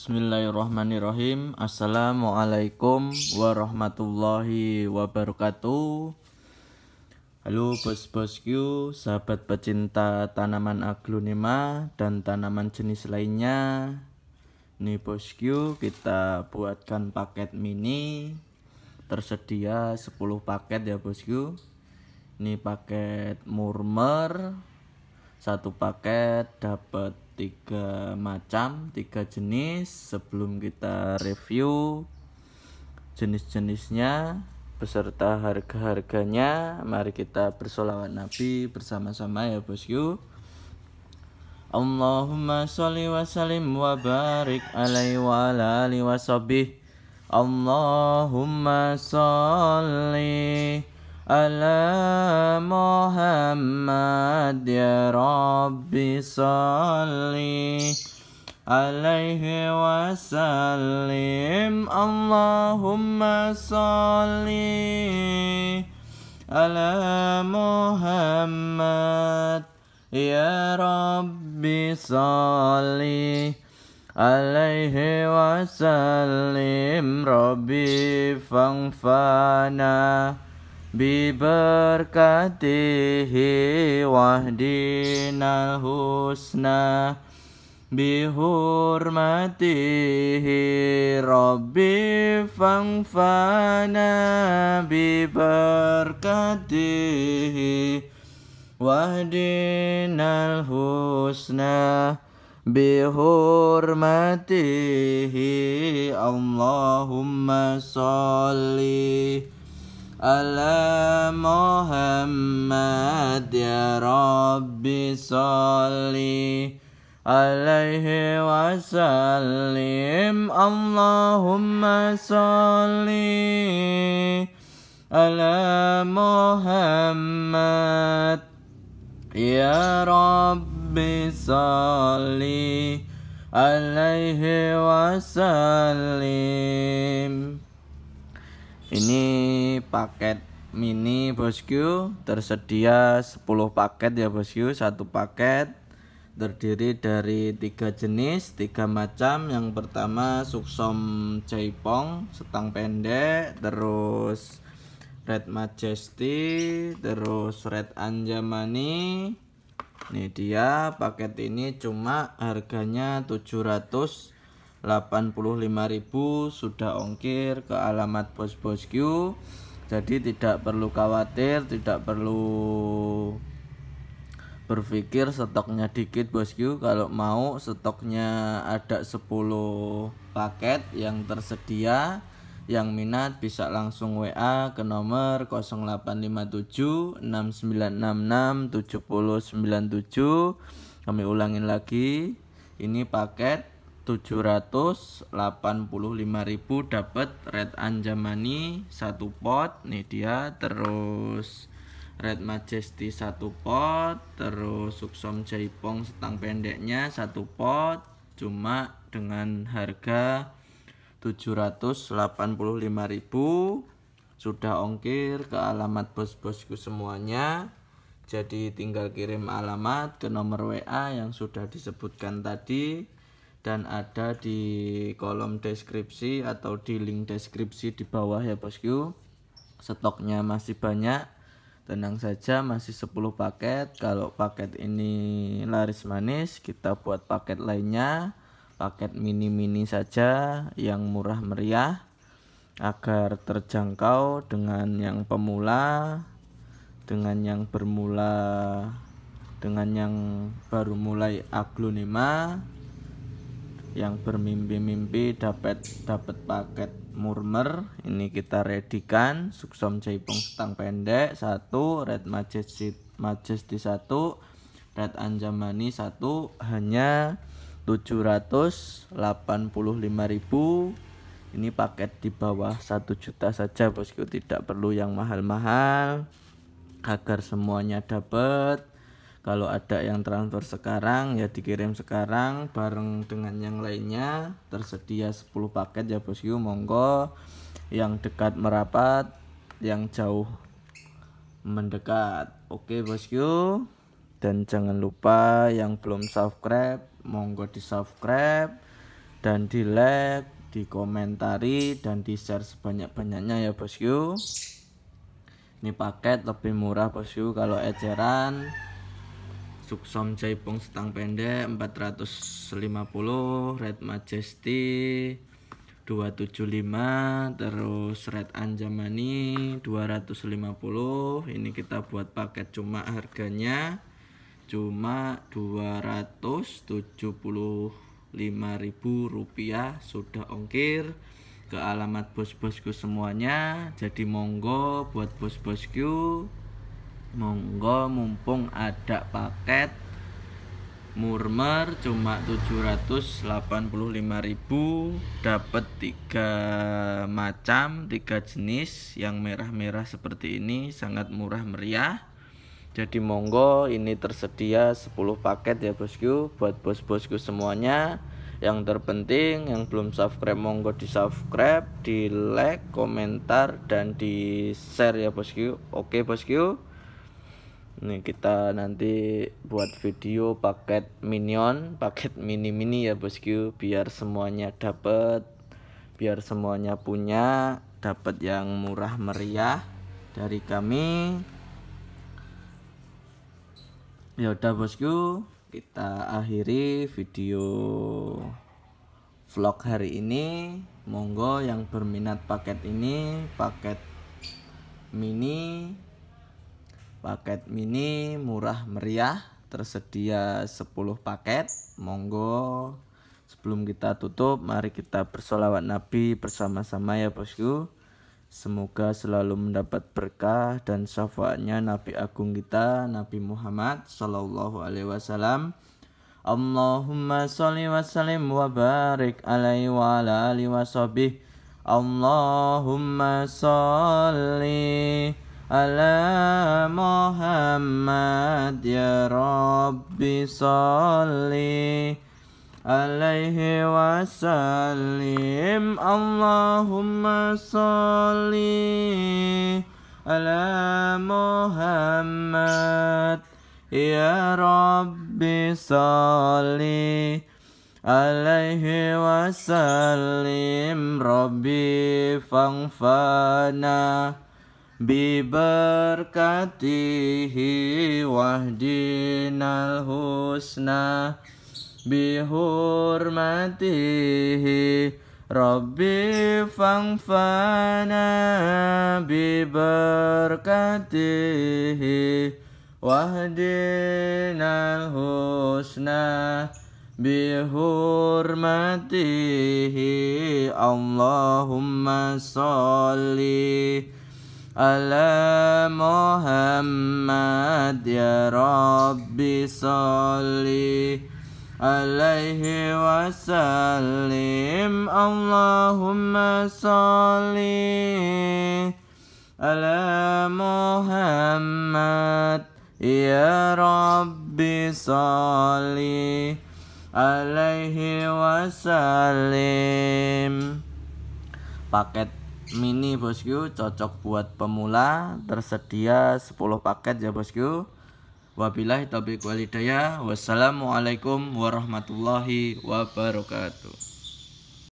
Bismillahirrahmanirrahim Assalamualaikum warahmatullahi wabarakatuh Halo bos-bosku, sahabat pecinta tanaman aglonema dan tanaman jenis lainnya Nih bosku, kita buatkan paket mini Tersedia 10 paket ya bosku Ini paket murmer Satu paket dapat tiga macam tiga jenis sebelum kita review jenis-jenisnya beserta harga-harganya mari kita bersolawat nabi bersama-sama ya bosku Allahumma sholli wa sallim wa barik alaihi wa ala alihi wa sahbihi Allahumma sholli على محمد يا رب صلي عليه وسلم اللهم صل على محمد يا رب صل عليه وسلم ربي فانفعنا Biberkatihi wahdinal husna Bihurmatihi Rabbi fangfana Biberkatihi wahdinal husna Bihurmatihi Allahumma salli على محمد يا رب صلي عليه وسلم اللهم صلي على محمد يا رب صلي عليه وسلم Ini paket mini bosku tersedia 10 paket ya bosku. Satu paket terdiri dari tiga jenis, tiga macam. Yang pertama suksom jaipong, setang pendek, terus red majesty, terus red anjamani. Ini dia paket ini cuma harganya 700 85.000 sudah ongkir ke alamat bos bosku, jadi tidak perlu khawatir tidak perlu berpikir stoknya dikit bosku kalau mau stoknya ada 10 paket yang tersedia yang minat bisa langsung WA ke nomor 0857 6966 7097 kami ulangin lagi ini paket 785.000 dapat red anjamani 1 pot nih dia terus red majesty 1 pot terus suksom jaipong setang pendeknya 1 pot cuma dengan harga 785.000 sudah ongkir ke alamat bos-bosku semuanya jadi tinggal kirim alamat ke nomor WA yang sudah disebutkan tadi dan ada di kolom deskripsi atau di link deskripsi di bawah ya bosku stoknya masih banyak tenang saja masih 10 paket kalau paket ini laris manis kita buat paket lainnya paket mini-mini saja yang murah meriah agar terjangkau dengan yang pemula dengan yang bermula dengan yang baru mulai aglonema yang bermimpi-mimpi dapat dapat paket murmer ini kita redikan suksom jaipong setang pendek satu red majesty majesty satu red anjamani satu hanya 785.000 ini paket di bawah 1 juta saja bosku tidak perlu yang mahal-mahal agar semuanya dapat kalau ada yang transfer sekarang ya dikirim sekarang bareng dengan yang lainnya tersedia 10 paket ya bosku monggo yang dekat merapat yang jauh mendekat oke bosku dan jangan lupa yang belum subscribe monggo di subscribe dan di like di komentari dan di share sebanyak-banyaknya ya bosku ini paket lebih murah bosku kalau eceran Suksom Jaipong Setang Pendek 450 Red Majesty 275 terus Red Anjamani 250 ini kita buat paket cuma harganya cuma 275.000 rupiah sudah ongkir ke alamat bos-bosku semuanya jadi monggo buat bos-bosku monggo mumpung ada paket murmer cuma 785.000 dapat tiga macam tiga jenis yang merah-merah seperti ini sangat murah meriah jadi monggo ini tersedia 10 paket ya bosku buat bos-bosku semuanya yang terpenting yang belum subscribe monggo di subscribe di like komentar dan di share ya bosku oke bosku Nih kita nanti buat video paket minion, paket mini-mini ya bosku, biar semuanya dapat, biar semuanya punya, dapat yang murah meriah dari kami. Ya udah bosku, kita akhiri video vlog hari ini. Monggo yang berminat paket ini, paket mini Paket mini murah meriah, tersedia 10 paket. Monggo sebelum kita tutup, mari kita bersolawat Nabi bersama-sama ya bosku. Semoga selalu mendapat berkah dan syafaatnya Nabi Agung kita Nabi Muhammad Sallallahu Alaihi Wasallam. Allahumma salli wa sallim wa barik alaihi wa ala alihi wa sahbihi. Allahumma salli على محمد يا رب صلي عليه وسلم اللهم صل على محمد يا رب صل عليه وسلم ربي فانفعنا Biberkatihi wahdinal husna Bihurmatihi Rabbi fangfana Biberkatihi wahdinal husna Bihurmatihi Allahumma salli Ala Muhammad ya Rabbi salli alaihi wa Allahumma salli ala Muhammad ya Rabbi salli alaihi wa Paket mini bosku cocok buat pemula tersedia 10 paket ya bosku wabillahi taufiq walidaya wassalamualaikum warahmatullahi wabarakatuh